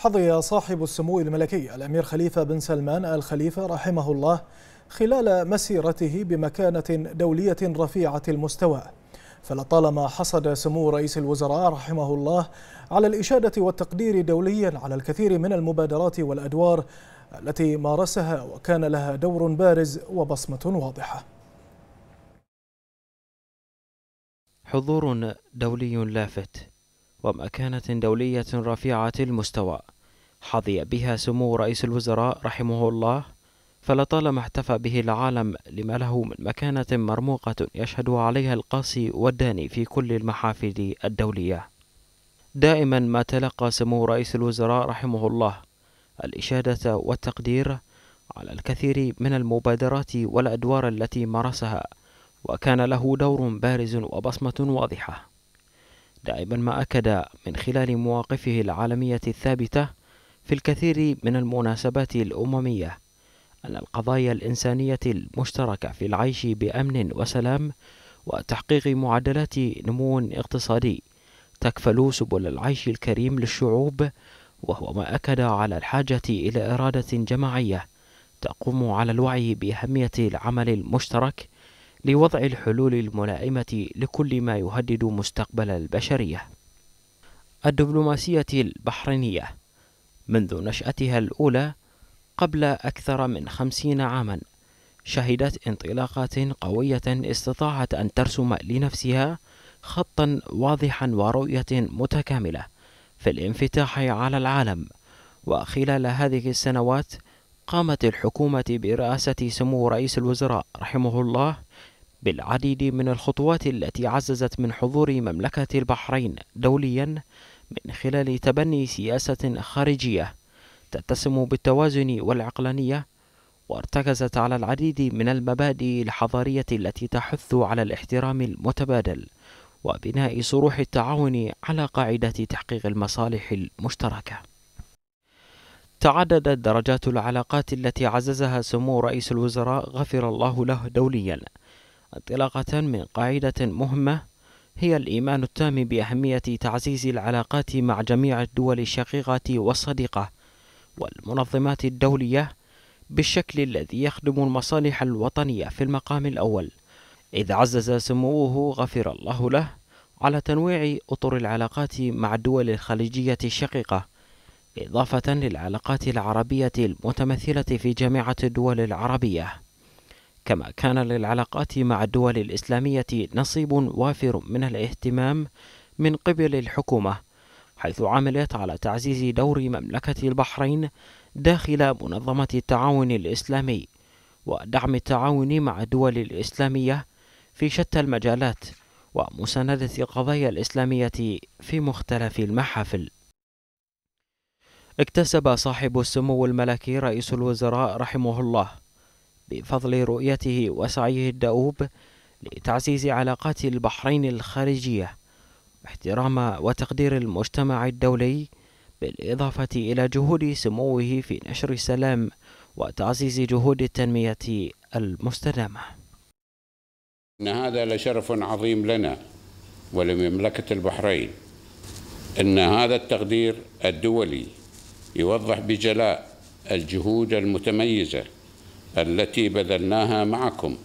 حظي صاحب السمو الملكي الأمير خليفة بن سلمان آل خليفة رحمه الله خلال مسيرته بمكانة دولية رفيعة المستوى فلطالما حصد سمو رئيس الوزراء رحمه الله على الإشادة والتقدير دوليا على الكثير من المبادرات والأدوار التي مارسها وكان لها دور بارز وبصمة واضحة حضور دولي لافت ومكانة دولية رفيعة المستوى حظي بها سمو رئيس الوزراء رحمه الله فلطالما احتفى به العالم لما له من مكانة مرموقة يشهد عليها القاسي والداني في كل المحافل الدولية دائما ما تلقى سمو رئيس الوزراء رحمه الله الإشادة والتقدير على الكثير من المبادرات والأدوار التي مارسها وكان له دور بارز وبصمة واضحة دائما ما أكد من خلال مواقفه العالمية الثابتة في الكثير من المناسبات الأممية أن القضايا الإنسانية المشتركة في العيش بأمن وسلام وتحقيق معدلات نمو اقتصادي تكفل سبل العيش الكريم للشعوب وهو ما أكد على الحاجة إلى إرادة جماعية تقوم على الوعي بأهمية العمل المشترك لوضع الحلول الملائمة لكل ما يهدد مستقبل البشرية. الدبلوماسية البحرينية منذ نشأتها الأولى قبل أكثر من خمسين عامًا شهدت انطلاقات قوية استطاعت أن ترسم لنفسها خطًا واضحًا ورؤية متكاملة في الانفتاح على العالم، وخلال هذه السنوات قامت الحكومة برئاسة سمو رئيس الوزراء رحمه الله بالعديد من الخطوات التي عززت من حضور مملكة البحرين دوليا من خلال تبني سياسة خارجية تتسم بالتوازن والعقلانية وارتكزت على العديد من المبادئ الحضارية التي تحث على الاحترام المتبادل وبناء صروح التعاون على قاعدة تحقيق المصالح المشتركة. تعددت درجات العلاقات التي عززها سمو رئيس الوزراء غفر الله له دوليا انطلاقة من قاعدة مهمة هي الإيمان التام بأهمية تعزيز العلاقات مع جميع الدول الشقيقة والصديقة والمنظمات الدولية بالشكل الذي يخدم المصالح الوطنية في المقام الأول إذ عزز سموه غفر الله له على تنويع أطر العلاقات مع الدول الخليجية الشقيقة إضافة للعلاقات العربية المتمثلة في جامعة الدول العربية كما كان للعلاقات مع الدول الإسلامية نصيب وافر من الاهتمام من قبل الحكومة حيث عملت على تعزيز دور مملكة البحرين داخل منظمة التعاون الإسلامي ودعم التعاون مع الدول الإسلامية في شتى المجالات ومساندة القضايا الإسلامية في مختلف المحافل اكتسب صاحب السمو الملكي رئيس الوزراء رحمه الله بفضل رؤيته وسعيه الدؤوب لتعزيز علاقات البحرين الخارجية احترام وتقدير المجتمع الدولي بالإضافة إلى جهود سموه في نشر السلام وتعزيز جهود التنمية المستدامة إن هذا لشرف عظيم لنا ولمملكة البحرين أن هذا التقدير الدولي يوضح بجلاء الجهود المتميزة التي بذلناها معكم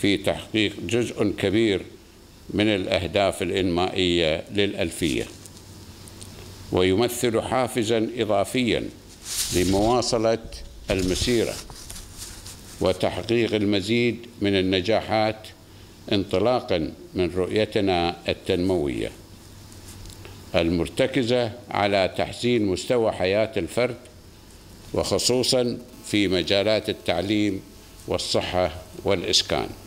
في تحقيق جزء كبير من الأهداف الإنمائية للألفية ويمثل حافزا إضافيا لمواصلة المسيرة وتحقيق المزيد من النجاحات انطلاقا من رؤيتنا التنموية المرتكزة على تحسين مستوى حياة الفرد وخصوصا في مجالات التعليم والصحة والإسكان